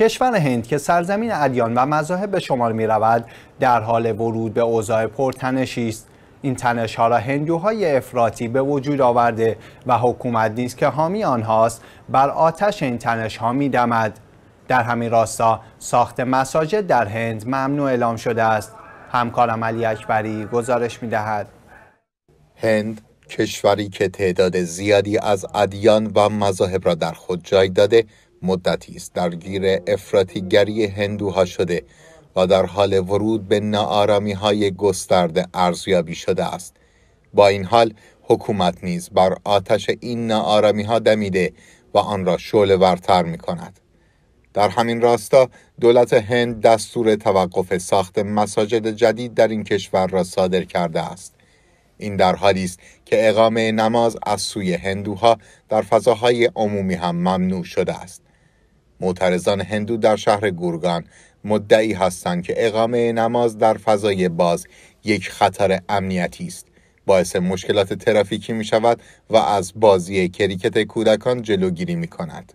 کشور هند که سرزمین ادیان و مذاهب به شمار می رود در حال ورود به اوضاع پرتنشی است این تنش ها را هندوهای افراطی به وجود آورده و حکومت نیز که حامی آنهاست بر آتش این تنش ها می دمد. در همین راستا ساخت مساجد در هند ممنوع اعلام شده است همکارم علی اکبری گزارش می دهد. هند کشوری که تعداد زیادی از ادیان و مذاهب را در خود جای داده مدتی است درگیر افراطیگری هندوها شده و در حال ورود به نارامی های گسترده ارزیابی شده است با این حال حکومت نیز بر آتش این نارامی ها دمیده و آن را شعله ورتر می کند. در همین راستا دولت هند دستور توقف ساخت مساجد جدید در این کشور را صادر کرده است. این در حالی است که اقامه نماز از سوی هندوها در فضاهای عمومی هم ممنوع شده است. معترضان هندو در شهر گورگان مدعی هستند که اقامه نماز در فضای باز یک خطر امنیتی است باعث مشکلات ترافیکی می شود و از بازی کریکت کودکان جلوگیری می کند.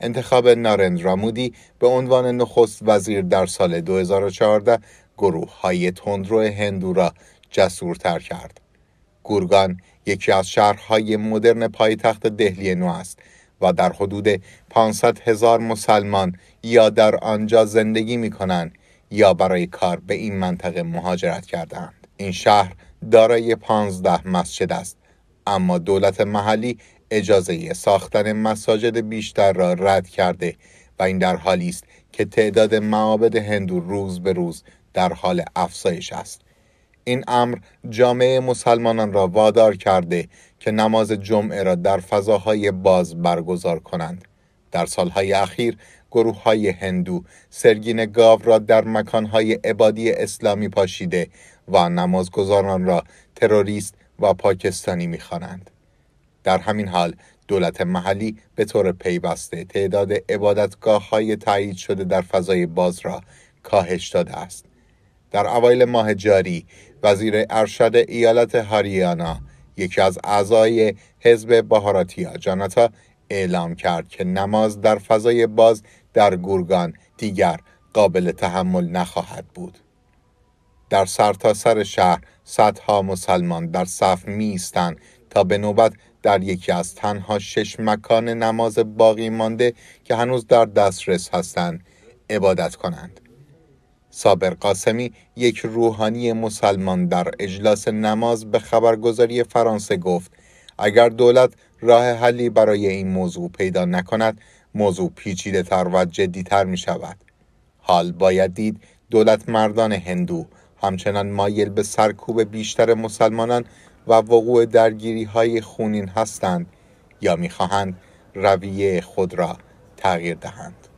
انتخاب نارندرا مودی به عنوان نخست وزیر در سال 2014 گروه های تندرو هندو را جسورتر کرد. گورگان یکی از شهرهای مدرن پایتخت دهلی نو است و در حدود 500 هزار مسلمان یا در آنجا زندگی می کنند یا برای کار به این منطقه مهاجرت کردند. این شهر دارای 15 مسجد است اما دولت محلی اجازه ساختن مساجد بیشتر را رد کرده و این در حالی است که تعداد معابد هندو روز به روز در حال افزایش است این امر جامعه مسلمانان را وادار کرده که نماز جمعه را در فضاهای باز برگزار کنند در سالهای اخیر گروه های هندو سرگین گاو را در مکانهای عبادی اسلامی پاشیده و نمازگزاران را تروریست و پاکستانی میخوانند در همین حال دولت محلی به طور پیوسته تعداد عبادتگاه های تایید شده در فضای باز را کاهش داده است در اوایل ماه جاری وزیر ارشد ایالت هاریانا یکی از اعضای حزب بهاراتیا جاناتا اعلام کرد که نماز در فضای باز در گورگان دیگر قابل تحمل نخواهد بود در سرتاسر سر شهر صدها مسلمان در صف می تا به نوبت در یکی از تنها شش مکان نماز باقی مانده که هنوز در دسترس هستند عبادت کنند صابر قاسمی یک روحانی مسلمان در اجلاس نماز به خبرگزاری فرانسه گفت اگر دولت راه حلی برای این موضوع پیدا نکند موضوع پیچیده تر و جدی تر می شود حال باید دید دولت مردان هندو همچنان مایل به سرکوب بیشتر مسلمانان و وقوع درگیری های خونین هستند یا میخواهند رویه خود را تغییر دهند